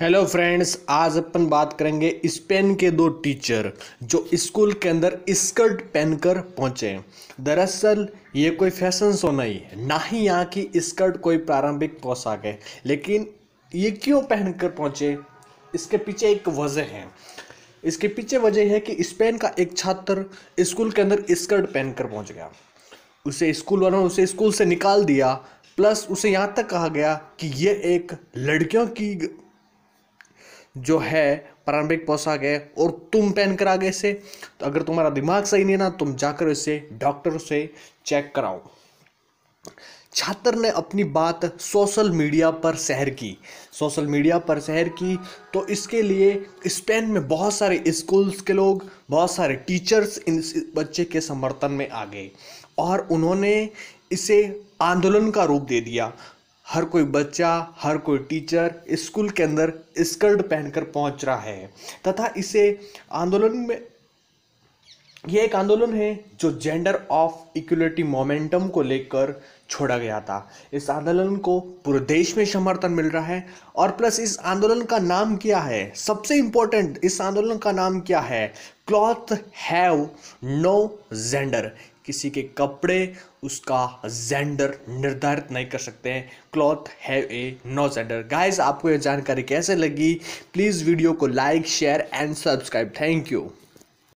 hello friends आज अपन बात करेंगे स्पेन के दो टीचर जो स्कूल के अंदर स्कर्ट पहनकर पहुंचे दरअसल ये कोई फैशन शो नहीं है ना ही यहाँ की स्कर्ट कोई प्रारंभिक पोशाक है लेकिन ये क्यों पहनकर पहुंचे इसके पीछे एक वजह है इसके पीछे वजह है कि स्पेन का एक छात्र स्कूल के अंदर स्कर्ट पहनकर पहुँच गया उसे स्कूल वालों ने उसे स्कूल से निकाल दिया प्लस उसे यहाँ तक कहा गया कि ये एक लड़कियों की जो है पारंपरिक पोशाक है और तुम पहनकर आगे से तो अगर तुम्हारा दिमाग सही नहीं है ना तुम जाकर इसे डॉक्टर से चेक कराओ छात्र ने अपनी बात सोशल मीडिया पर शहर की सोशल मीडिया पर शहर की तो इसके लिए स्पेन में बहुत सारे स्कूल्स के लोग बहुत सारे टीचर्स इन बच्चे के समर्थन में आ गए और उन्होंने इसे आंदोलन का रूप दे दिया हर कोई बच्चा हर कोई टीचर स्कूल के अंदर स्कर्ट पहनकर पहुंच रहा है तथा इसे आंदोलन में यह एक आंदोलन है जो जेंडर ऑफ इक्वलिटी मोमेंटम को लेकर छोड़ा गया था इस आंदोलन को पूरे देश में समर्थन मिल रहा है और प्लस इस आंदोलन का नाम क्या है सबसे इंपॉर्टेंट इस आंदोलन का नाम क्या है क्लॉथ हैव नो जेंडर किसी के कपड़े उसका जेंडर निर्धारित नहीं कर सकते हैं cloth have a no gender guys आपको यह जानकारी कैसे लगी प्लीज़ वीडियो को like share and subscribe thank you